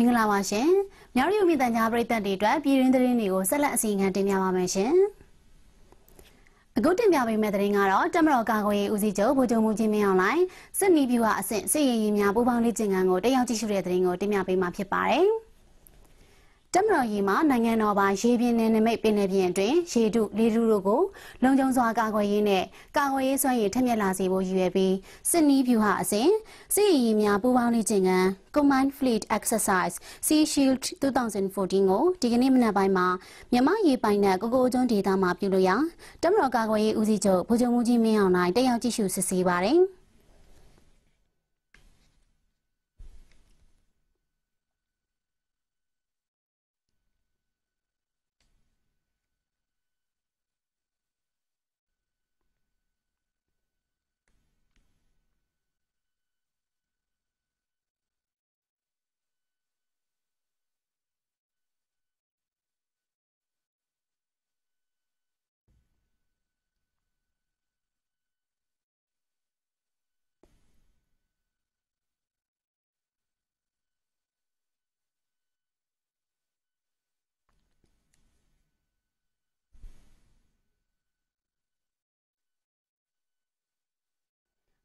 မင်္ဂလာပါရှင်။မြောက်ရုံမြင့်တန်ကြားပရိသတ်တွေအတွက် ပြည်တွင်းသတင်းတွေကိုဆက်လက်အစီအခံတင်ပြပါမယ်ရှင်။အခုတင်ပြပေးမယ့်သတင်းကတော့တမတော်ကာကွယ်ရေးဦးစီးချုပ်ဗိုလ်ချုပ်မှုချင်းမင်းအောင်လိုင်းစစ်နီးဗျူဟာအဆင့်စစ်ရေးရည်များပူးပေါင်းလေ့ကျင့်ခန်းကိုတက်ရောက်ကြည့်ရှုတဲ့သတင်းကိုတင်ပြပေးမှာဖြစ်ပါတယ်။တမတော်ရီမှာနိုင်ငံတော်ပါရေပြင်နယ်နိမိတ်ပင်လယ်ပြင်အတွင်းရေတုလေတုတို့ကိုလုံခြုံစွာကာကွယ်ရေးနဲ့ကာကွယ်ရေးစွမ်းရည်ထက်မြက်လာစေဖို့ရည်ရွယ်ပြီးစစ်နီးဗျူဟာအစဉ်စစ်ရည်များပူးပေါင်းလေ့ကျင့်ခန်း Command Fleet Exercise Sea Shield 2014ကိုဒီကနေ့မနက်ပိုင်းမှာမြမရေပိုင်နဲ့ကိုကိုအကျွန်းဒေသမှာပြုလုပ်ရတမတော်ကာကွယ်ရေးဦးစီးချုပ်ဗိုလ်ချုပ်မှူးကြီးမင်းအောင်နိုင်တက်ရောက်ကြည့်ရှုစစ်ဆေးပါတယ်။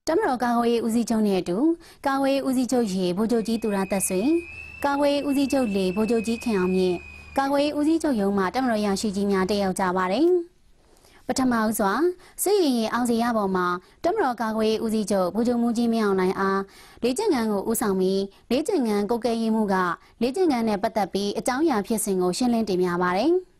တမတော်ကာဝေးဦးစီးချုပ်နဲ့အတူကာဝေးဦးစီးချုပ်ရေဗိုလ်ချုပ်ကြီးသူရသက်ဆွေကာဝေးဦးစီးချုပ်လေဗိုလ်ချုပ်ကြီးခင်အောင်မြင့်ကာဝေးဦးစီးချုပ်ရုံးမှတမတော်ရရှိကြီးများတက်ရောက်ကြပါတယ်ပထမဦးစွာစစ်ရင်ရင်အောင်စီရပေါ်မှာတမတော်ကာကွယ်ဦးစီးချုပ်ဗိုလ်ချုပ်မူကြီးမင်းအောင်လှိုင်အားလေးကျင်ငန်းကိုဦးဆောင်ပြီးလေးကျင်ငန်းကိုကဲရင်မှုကလေးကျင်ငန်းနဲ့ပတ်သက်ပြီးအကြောင်းအရာဖြစ်စဉ်ကိုရှင်းလင်းတင်ပြပါပါတယ်။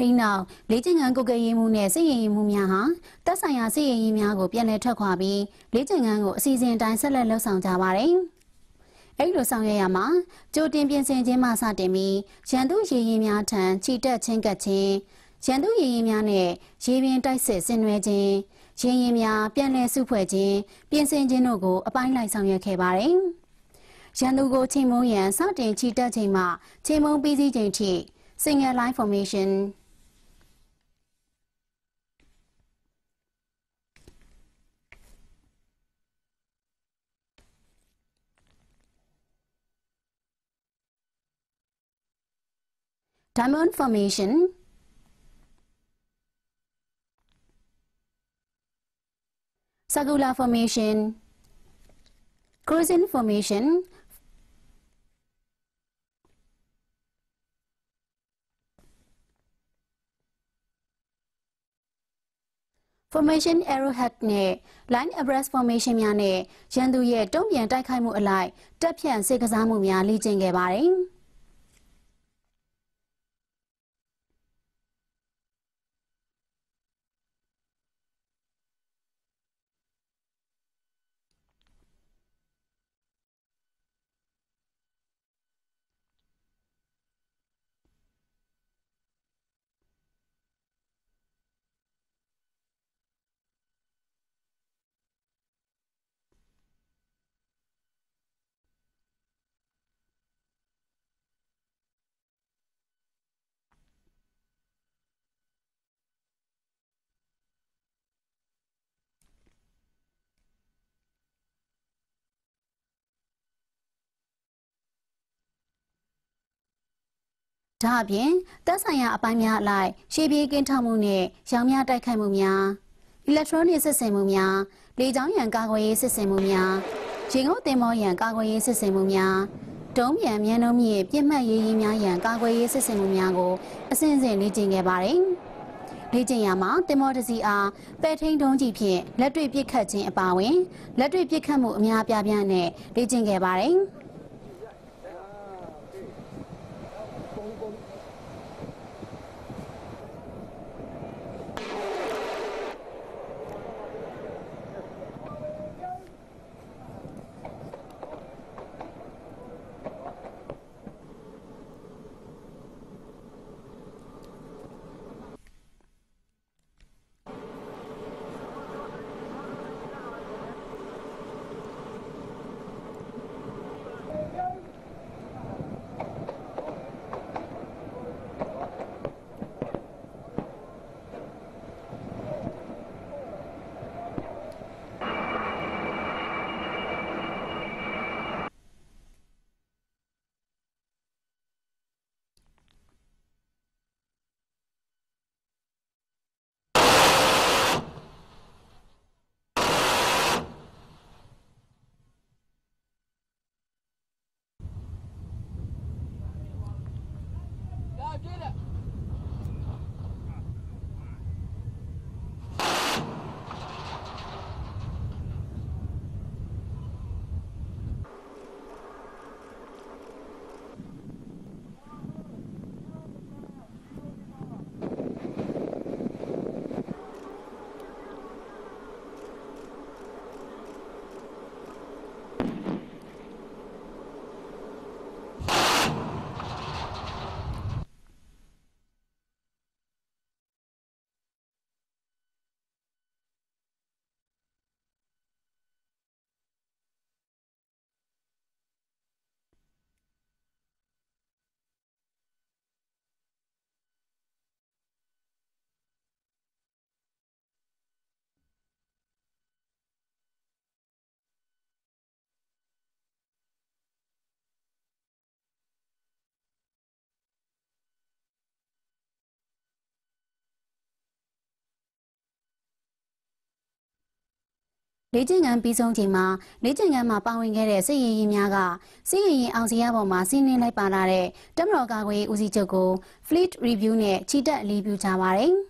အဲဒီနောက်လေ့ကျင့်ခန်းကုကရေးမှုနဲ့စစ်ရင်ရေးမှုများဟာတက်ဆိုင်ရာစစ်ရင်ရေးများကို ပြန်လည်ထွက်ခွာပြီးလေ့ကျင့်ခန်းကိုအစီအစဉ်တိုင်းဆက်လက်လှုပ်ဆောင်ကြပါတယ်။အဲဒီလိုဆောင်ရွက်ရမှာကြိုတင်ပြင်ဆင်ခြင်းမှစတင်ပြီးရန်သူရည်ရင်များထံခြိတက်ချင်းကပ်ခြင်းရန်သူရည်ရင်များနဲ့ရေပြင်တိုက်စစ်ဆင်နွှဲခြင်းရင်းရင်များပြန်လည်စုဖွဲ့ခြင်းပြင်ဆင်ခြင်းတို့ကို အပိုင်းလိုက်ဆောင်ရွက်ခဲ့ပါတယ်။ရန်သူကိုချိန်မုံရန်စတင်ချီတက်ချိန်မှချိန်မုံပြီးစီးချိန်ထိ single line formation Diamond Formation Sagula Formation Cruising Formation formation arrowhead နဲ့ line abreast formation များနဲ့ရန်သူရဲ့တုံ့ပြန်တိုက်ခိုက်မှုအလိုက်တပ်ဖြန့်စစ်ကစားမှုများလေ့ကျင့်ခဲ့ပါတယ်။ဒါအပြင်တက်ဆိုင်ရာအပိုင်းများအလိုက်ရှေးပြေးကင်းထောက်မှုနဲ့ရောင်များတိုက်ခိုက်မှုများအီလက်ထရောနစ်စစ်ဆင်မှုများလေကြောင်းရန်ကာကွယ်ရေးစစ်ဆင်မှုများရေငုပ်တင်မောရန်ကာကွယ်ရေးစစ်ဆင်မှုများဒုံးမြန်မြန်နှုံးမြင့်ပြစ်မှတ်ရေးရင်းများရန်ကာကွယ်ရေးစစ်ဆင်မှုများကို အစဉ်အစဉ်လေ့ကျင့်ခဲ့ပါတယ်လေ့ကျင့်ရမှာတင်မောတစီအားပဲ့ထိန်ဒုံးကြီးဖြင့်လက်တွေ့ပစ်ခတ်ခြင်းအပါအဝင်လက်တွေ့ပစ်ခတ်မှုအများအပြားများနဲ့လေ့ကျင့်ခဲ့ပါတယ်။လေ့ကျင့်ခန်းပြီးဆုံးချိန်မှာလေ့ကျင့်ခန်းမှာပါဝင်ခဲ့တဲ့စစ်ရင်ရင်များကစစ်ရင်ရင်အောင်စရာပေါ်မှာစီးနှင်းလိုက်ပါလာတဲ့တမတော်ကာကွယ်ဦးစီးချုပ်ကို Fleet Review နဲ့ချီတက်အလေးပြုကြပါတယ်။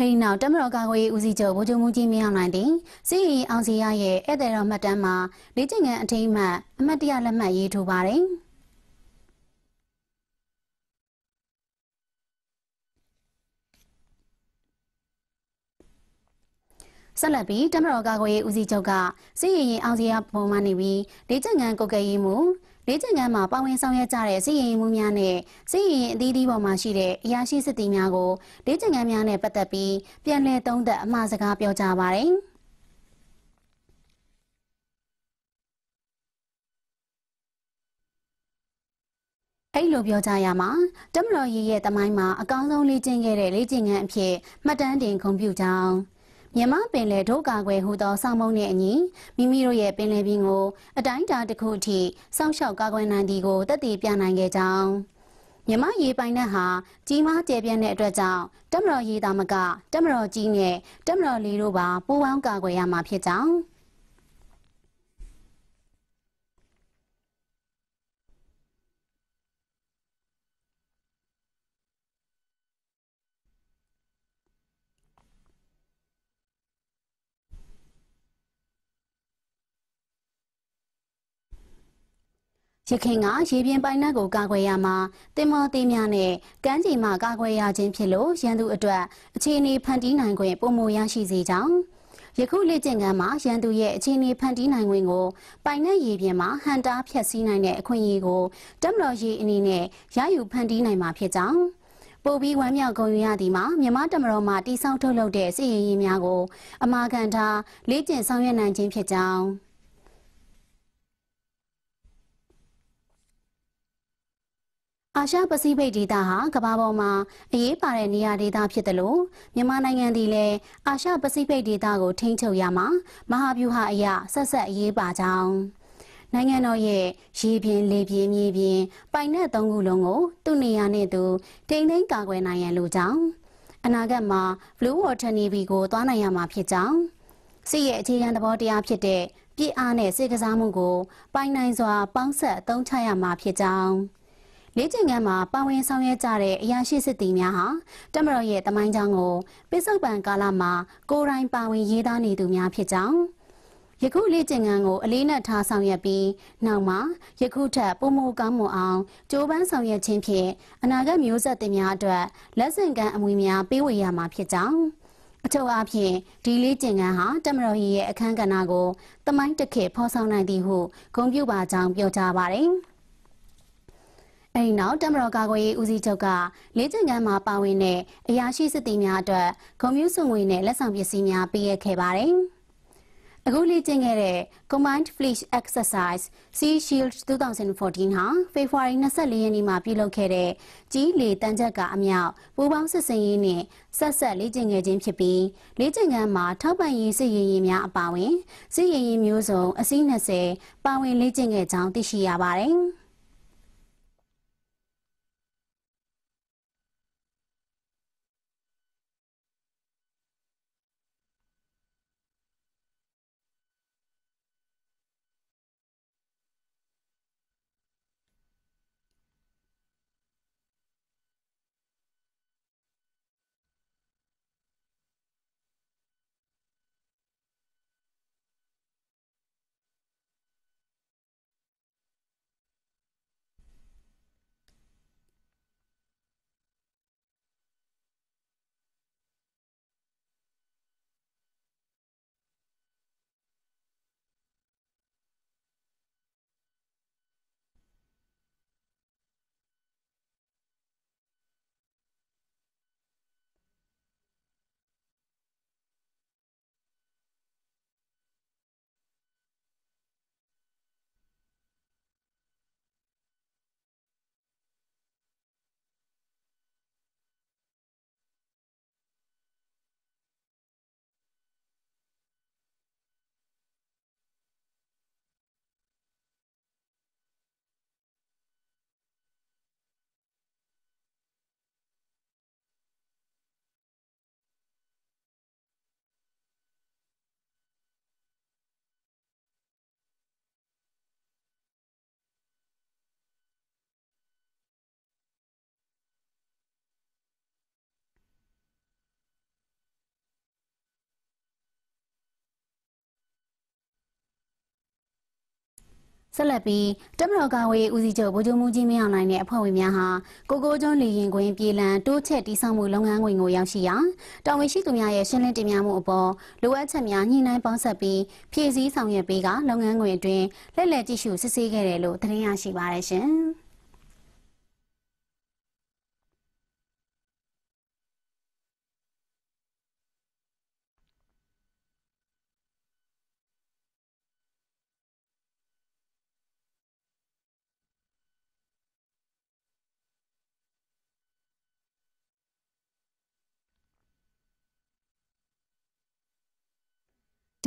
အဲဒီနောက်တမတော်ကာကွယ်ရေးဦးစီးချုပ်ဗိုလ်ချုပ်မှူးကြီးမင်းအောင်နိုင်တင်စီရင်အောင်စီရရဲ့ဧည့်သည်တော်မှတ်တမ်းမှာလေ့ကျင့်ခန်းအထိမ်းအမှတ်အမှတ်တရလက်မှတ်ရေးထိုးပါတယ်။ဆက်လက်ပြီးတမတော်ကာကွယ်ရေးဦးစီးချုပ်ကစစ်ရင်ရင်အောင်စရာပုံမှန်နေပြီးဒေကျင်ငံကုတ်ကဲရေးမှုလေ့ကျင့်ခန်းမှာပါဝင်ဆောင်ရွက်ကြတဲ့စီရင်မှုများနဲ့စီရင်အသီးသီးပေါ်မှာရှိတဲ့အရာရှိစစ်သည်များကိုလေ့ကျင့်ခန်းများနဲ့ပတ်သက်ပြီးပြန်လည်သုံးသပ်အမှားစကားပြောကြားပါတယ်။အဲ့လိုပြောကြရမှာတမတော်ရည်ရဲ့တမိုင်းမှာအကောင်းဆုံးလေ့ကျင့်ခဲ့တဲ့လေ့ကျင့်ခန်းအဖြစ်မှတ်တမ်းတင်ဂုဏ်ပြုကြောင်းမြန်မာပင်လယ်ဒုက္ခကွယ်ဟူသောစောင့်မုံနှင့်အညီမိမိတို့ရဲ့ပင်လယ်ပြင်ကိုအတိုင်းအတာတစ်ခုအထိစောင့်ရှောက်ကာကွယ်နိုင်သည်ကိုတည်တည်ပြနိုင်ခဲ့ကြောင်းမြမရေပိုင်နှက်ဟာကြီးမားကျယ်ပြန့်တဲ့အတွက်ကြောင့်တမတော်ရေတာမကတမတော်ကြီးနဲ့တမတော်လေးတို့ပါပူးပေါင်းကာကွယ်ရမှာဖြစ်ကြောင်းရခိုင်ကရေပြင်ပိုင်းနှက်ကိုကာကွယ်ရမှာတင်မောသေးများနဲ့ကမ်းခြေမှာကာကွယ်ရခြင်းဖြစ်လို့ရန်သူအတွက်အခြေအနေဖန်တီးနိုင်ခွင့်ပုံမရရှိစေကြောင်းယခုလေ့ကျင့်ခန်းမှာရန်သူရဲ့အခြေအနေဖန်တီးနိုင်ခွင့်ကိုပိုင်နဲ့ရေပြင်မှာဟန်တားဖြတ်စည်းနိုင်တဲ့အခွင့်အရေးကိုတမတော်ရေးအနေနဲ့ရယူဖန်တီးနိုင်မှာဖြစ်ကြောင်းပိုပြီးဝမ်းမြောက်ဂုဏ်ယူရသည်မှာမြမတမတော်မှတိစောက်ထုတ်လုပ်တဲ့စီရင်ရေးများကိုအမာခံထားလေ့ကျင့်ဆောင်ရွက်နိုင်ခြင်းဖြစ်ကြောင်းအာရှပစိဖိတ်ဒေသဟာကမ္ဘာပေါ်မှာအရေးပါတဲ့နေရာဒေသဖြစ်တယ်လို့မြန်မာနိုင်ငံဒီလည်းအာရှပစိဖိတ်ဒေသကိုထိန်းချုပ်ရမှာမဟာဗျူဟာအရဆက်ဆက်အရေးပါကြောင်းနိုင်ငံတော်ရဲ့ရေပြင်လေပြင်းမြေပြင် ပိုင်နက်သုံးခုလုံးကို သူ့နေရာနဲ့သူ တိမ်သိမ်းကာကွယ်နိုင်ရန်လိုကြောင်း အနာဂတ်မှာ Blue Water Navy ကိုသွားနိုင်ရမှာဖြစ်ကြောင်းစစ်ရဲ့အခြေခံသဘောတရားဖြစ်တဲ့ပြည်အားနဲ့စစ်ကစားမှုကို ပိုင်နိုင်စွာပေါင်းဆက်အသုံးချရမှာဖြစ်ကြောင်းလေ့ကျင့်ခန်းမှာပါဝင်ဆောင်ရွက်ကြတဲ့အရာရှိစစ်သည်များဟာတမတော်ရဲ့တမိုင်းကြောင်းကိုပိစုံပန်ကာလမှာကိုယ်တိုင်ပါဝင်ရေးသားနေသူများဖြစ်ကြောင်းယခုလေ့ကျင့်ခန်းကို အလေးနက်ထားဆောင်ရွက်ပြီးနောက်မှာယခုထပ်ပုံမူကောင်းမွန်အောင်ကြိုးပမ်းဆောင်ရွက်ခြင်းဖြင့်အနာဂတ်မျိုးဆက်တင်များအတွက်လက်ဆင့်ကမ်းအမွေများပေးဝေရမှာဖြစ်ကြောင်းအထူးအားဖြင့်ဒီလေးကျင်ကန်းဟာတမတော်ကြီးရဲ့အခန်းကဏ္ဍကိုတမိုင်းတစ်ခေတ်ဖော်ဆောင်နိုင်သည်ဟုဂုဏ်ပြုပါကြောင်းပြောကြားပါတယ်။အဲဒီနောက်တမတော်ကာကွယ်ရေးဦးစီးချုပ်ကလေးကျင်ကမ်းမှာပါဝင်တဲ့အရာရှိစစ်သည်များအတွက်ဂုံမျိုးစုံငွေနဲ့လက်ဆောင်ပစ္စည်းများပေးအပ်ခဲ့ပါတယ်။အခုလေ့ကျင့်ခဲ့တဲ့ Command Fleet Exercise Sea Shield 2014ဟာဖေဖော်ဝါရီ24ရက်နေ့မှာပြုလုပ်ခဲ့တဲ့ကြီးလေတန်ချက်ကအမြောက်ပူပေါင်းစစ်စင်ရေးနဲ့ဆက်ဆက်လေ့ကျင့်ခဲ့ခြင်းဖြစ်ပြီးလေ့ကျင့်ခန်းမှာထောက်ပံ့ရေးစစ်ရင်ရင်များအပါအဝင်စစ်ရင်ရင်မျိုးစုံ အစီး20ပါဝင်လေ့ကျင့်ခဲ့ကြောင်းသိရှိရပါတယ်။ဆက်လက်ပြီးတမတော်ကာဝေးဦးစီးချုပ်ဗိုလ်ချုပ်မှူးကြီးမင်းအောင်နိုင်ရဲ့အဖွဲ့ဝင်များဟာကိုကိုကျွန်းလီရင်ခွင် ပြည်လံတိုးချက်တိစောက်မှုလုပ်ငန်းဝင်ကိုရောက်ရှိရာတောင်ဝင်ရှိသူများရဲ့ရှင်းလင်းတင်ပြမှုအပေါ်လိုအပ်ချက်များညှိနှိုင်းပေါင်းစပ်ပြီးဖြည့်ဆည်းဆောင်ရွက်ပေးကလုပ်ငန်းဝင်အတွင်းလက်လက်ကြည့်ရှုစစ်ဆေးခဲ့တယ်လို့သတင်းရရှိပါရရှင်။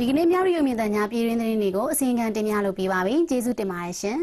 ဒီကနေ့မြရီယုံမြင်တဲ့ညပြည်ရင်းသတင်းတွေကိုအစီအကံတင်ပြလုပ်ပေးပါပြီကျေးဇူးတင်ပါတယ်ရှင်